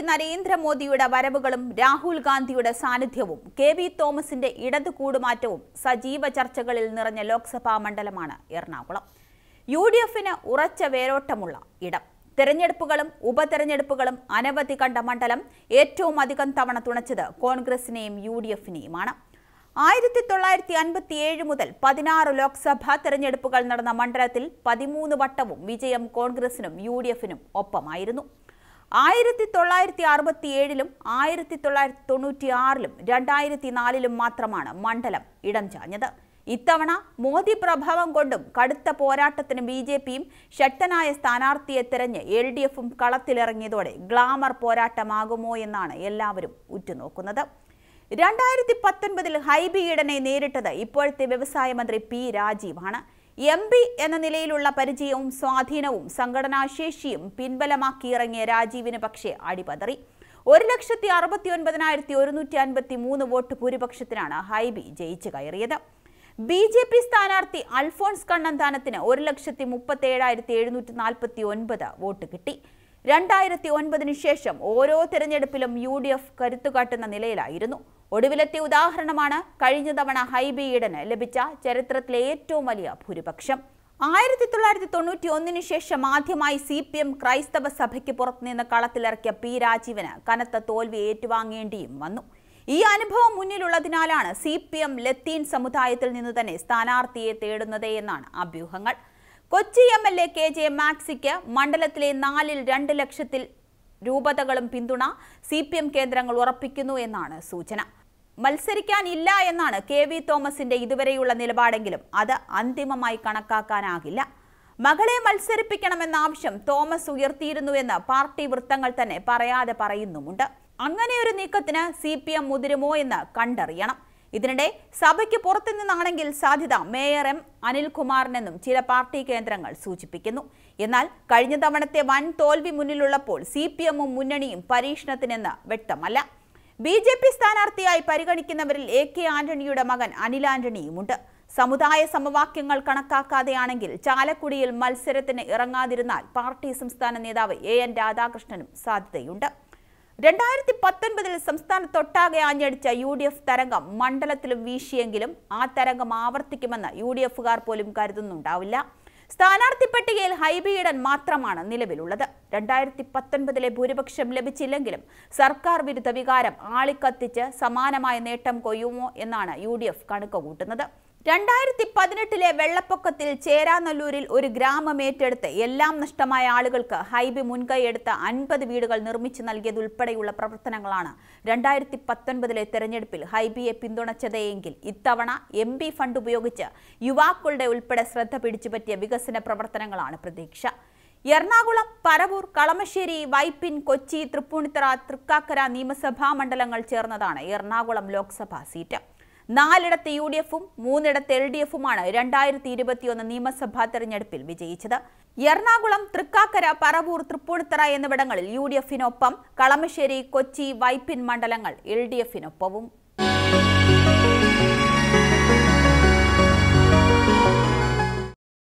പ്രധാനമന്ത്രി നരേന്ദ്രമോദിയുടെ വരവുകളും രാഹുൽ ഗാന്ധിയുടെ സാന്നിധ്യവും കെ വി തോമസിന്റെ ഇടത് കൂടുമാറ്റവും സജീവ ചർച്ചകളിൽ നിറഞ്ഞ ലോക്സഭാ മണ്ഡലമാണ് എറണാകുളം യു ഡി എഫിന് ഉറച്ച വേരോട്ടമുള്ള ഇടം തെരഞ്ഞെടുപ്പുകളും ഉപതെരഞ്ഞെടുപ്പുകളും അനവധി കണ്ട മണ്ഡലം ഏറ്റവും അധികം തവണ തുണച്ചത് കോൺഗ്രസിനെയും യു ഡി എഫിനെയുമാണ് ആയിരത്തി തൊള്ളായിരത്തി അൻപത്തി ഏഴ് മുതൽ പതിനാറ് ലോക്സഭാ തെരഞ്ഞെടുപ്പുകൾ നടന്ന മണ്ഡലത്തിൽ പതിമൂന്ന് വട്ടവും വിജയം കോൺഗ്രസിനും യു ഡി എഫിനും ഒപ്പമായിരുന്നു ആയിരത്തി തൊള്ളായിരത്തി അറുപത്തി ഏഴിലും ആയിരത്തി തൊള്ളായിരത്തി തൊണ്ണൂറ്റി ആറിലും രണ്ടായിരത്തി നാലിലും മാത്രമാണ് മണ്ഡലം ഇടം ചാഞ്ഞത് ഇത്തവണ മോദി പ്രഭാവം കൊണ്ടും കടുത്ത പോരാട്ടത്തിന് ബി ജെ പിയും ശക്തനായ സ്ഥാനാർത്ഥിയെ തെരഞ്ഞ് എൽ ഡി എഫും കളത്തിലിറങ്ങിയതോടെ ഗ്ലാമർ പോരാട്ടമാകുമോ എന്നാണ് എല്ലാവരും ഉറ്റുനോക്കുന്നത് രണ്ടായിരത്തി പത്തൊൻപതിൽ ഹൈബി ഈഡനെ നേരിട്ടത് ഇപ്പോഴത്തെ വ്യവസായ മന്ത്രി പി രാജീവാണ് എം പി എന്ന നിലയിലുള്ള പരിചയവും സ്വാധീനവും സംഘടനാശേഷിയും ഇറങ്ങിയ രാജീവിന് പക്ഷേ അടിപതറി ഒരു ലക്ഷത്തി അറുപത്തി ഒൻപതിനായിരത്തി ഒരുന്നൂറ്റി അൻപത്തി മൂന്ന് വോട്ട് ഭൂരിപക്ഷത്തിനാണ് ഹൈബി ജയിച്ചു കയറിയത് ബി ജെ പി സ്ഥാനാർത്ഥി അൽഫോൺസ് കണ്ണന്താനത്തിന് ഒരു ലക്ഷത്തി മുപ്പത്തി ഏഴായിരത്തി എഴുന്നൂറ്റി നാൽപ്പത്തി ഒൻപത് വോട്ട് കിട്ടി രണ്ടായിരത്തി ഒൻപതിനു ശേഷം ഓരോ തിരഞ്ഞെടുപ്പിലും യു ഡി എഫ് കരുത്തുകാട്ടുന്ന നിലയിലായിരുന്നു ഒടുവിലത്തെ ഉദാഹരണമാണ് കഴിഞ്ഞ തവണ ഹൈബി ഈഡന് ലഭിച്ച ചരിത്രത്തിലെ ഏറ്റവും വലിയ ഭൂരിപക്ഷം ആയിരത്തി തൊള്ളായിരത്തി തൊണ്ണൂറ്റി ഒന്നിനു ശേഷം ആദ്യമായി സി പി എം ക്രൈസ്തവ സഭയ്ക്ക് പുറത്തുനിന്ന് കളത്തിലിറക്കിയ പി രാജീവന് കനത്ത തോൽവി ഏറ്റുവാങ്ങേണ്ടിയും വന്നു ഈ അനുഭവം മുന്നിലുള്ളതിനാലാണ് സി പി എം ലത്തീൻ സമുദായത്തിൽ നിന്ന് തന്നെ സ്ഥാനാർത്ഥിയെ തേടുന്നത് എന്നാണ് അഭ്യൂഹങ്ങൾ Kochi M L A K J മാക്സിക്ക് മണ്ഡലത്തിലെ നാലിൽ രണ്ട് ലക്ഷത്തിൽ രൂപതകളും പിന്തുണ സി പി എം കേന്ദ്രങ്ങൾ ഉറപ്പിക്കുന്നു എന്നാണ് സൂചന മത്സരിക്കാനില്ല എന്നാണ് കെ വി തോമസിന്റെ ഇതുവരെയുള്ള നിലപാടെങ്കിലും അത് അന്തിമമായി കണക്കാക്കാനാകില്ല മകളെ മത്സരിപ്പിക്കണമെന്ന ആവശ്യം തോമസ് ഉയർത്തിയിരുന്നുവെന്ന് പാർട്ടി വൃത്തങ്ങൾ തന്നെ പറയാതെ പറയുന്നുമുണ്ട് അങ്ങനെയൊരു നീക്കത്തിന് സി പി എം മുതിരുമോ എന്ന് കണ്ടറിയണം ഇതിനിടെ സഭയ്ക്ക് പുറത്തു നിന്നാണെങ്കിൽ സാധ്യത മേയർ എം അനിൽകുമാറിനെന്നും ചില പാർട്ടി കേന്ദ്രങ്ങൾ സൂചിപ്പിക്കുന്നു എന്നാൽ കഴിഞ്ഞ തവണത്തെ വൻ തോൽവി മുന്നിലുള്ളപ്പോൾ സി പി എമ്മും മുന്നണിയും പരീക്ഷണത്തിനെന്ന് വ്യക്തമല്ല ബി ജെ പി സ്ഥാനാർത്ഥിയായി പരിഗണിക്കുന്നവരിൽ എ കെ ആന്റണിയുടെ മകൻ അനിൽ ആന്റണിയുമുണ്ട് സമുദായ സമവാക്യങ്ങൾ കണക്കാക്കാതെയാണെങ്കിൽ ചാലക്കുടിയിൽ മത്സരത്തിന് ഇറങ്ങാതിരുന്നാൽ പാർട്ടി സംസ്ഥാന നേതാവ് എ എൻ രാധാകൃഷ്ണനും സാധ്യതയുണ്ട് രണ്ടായിരത്തി പത്തൊൻപതിൽ സംസ്ഥാനത്തൊട്ടാകെ ആഞ്ഞടിച്ച യു ഡി എഫ് തരംഗം മണ്ഡലത്തിലും വീശിയെങ്കിലും ആ തരംഗം ആവർത്തിക്കുമെന്ന് യു ഡി എഫുകാർ പോലും കരുതുന്നുണ്ടാവില്ല സ്ഥാനാർത്ഥി പട്ടികയിൽ ഇടൻ മാത്രമാണ് നിലവിലുള്ളത് രണ്ടായിരത്തി പത്തൊൻപതിലെ ഭൂരിപക്ഷം ലഭിച്ചില്ലെങ്കിലും സർക്കാർ വിരുദ്ധ വികാരം ആളിക്കത്തിച്ച് സമാനമായ നേട്ടം കൊയ്യുമോ എന്നാണ് യു ഡി എഫ് കണക്ക് കൂട്ടുന്നത് രണ്ടായിരത്തി പതിനെട്ടിലെ വെള്ളപ്പൊക്കത്തിൽ ചേരാനല്ലൂരിൽ ഒരു ഗ്രാമം ഏറ്റെടുത്ത് എല്ലാം നഷ്ടമായ ആളുകൾക്ക് ഹൈബി മുൻകൈയെടുത്ത അൻപത് വീടുകൾ നിർമ്മിച്ചു നൽകിയതുൾപ്പെടെയുള്ള പ്രവർത്തനങ്ങളാണ് രണ്ടായിരത്തി പത്തൊൻപതിലെ തെരഞ്ഞെടുപ്പിൽ ഹൈബിയെ പിന്തുണച്ചതെങ്കിൽ ഇത്തവണ എം പി ഫണ്ട് ഉപയോഗിച്ച് യുവാക്കളുടെ ഉൾപ്പെടെ ശ്രദ്ധ പിടിച്ചുപറ്റിയ വികസന പ്രവർത്തനങ്ങളാണ് പ്രതീക്ഷ എറണാകുളം പരവൂർ കളമശ്ശേരി വൈപ്പിൻ കൊച്ചി തൃപ്പൂണിത്തറ തൃക്കാക്കര നിയമസഭാ മണ്ഡലങ്ങൾ ചേർന്നതാണ് എറണാകുളം ലോക്സഭാ സീറ്റ് നാലിടത്ത് യു ഡി എഫും മൂന്നിടത്ത് എൽ ഡി എഫുമാണ് രണ്ടായിരത്തി ഇരുപത്തിയൊന്ന് നിയമസഭാ തെരഞ്ഞെടുപ്പിൽ വിജയിച്ചത് എറണാകുളം തൃക്കാക്കര പറവൂർ തൃപ്പൂണിത്തറ എന്നിവിടങ്ങളിൽ യു ഡി എഫിനൊപ്പം കളമശ്ശേരി കൊച്ചി വൈപ്പിൻ മണ്ഡലങ്ങൾ എൽ ഡി എഫിനൊപ്പവും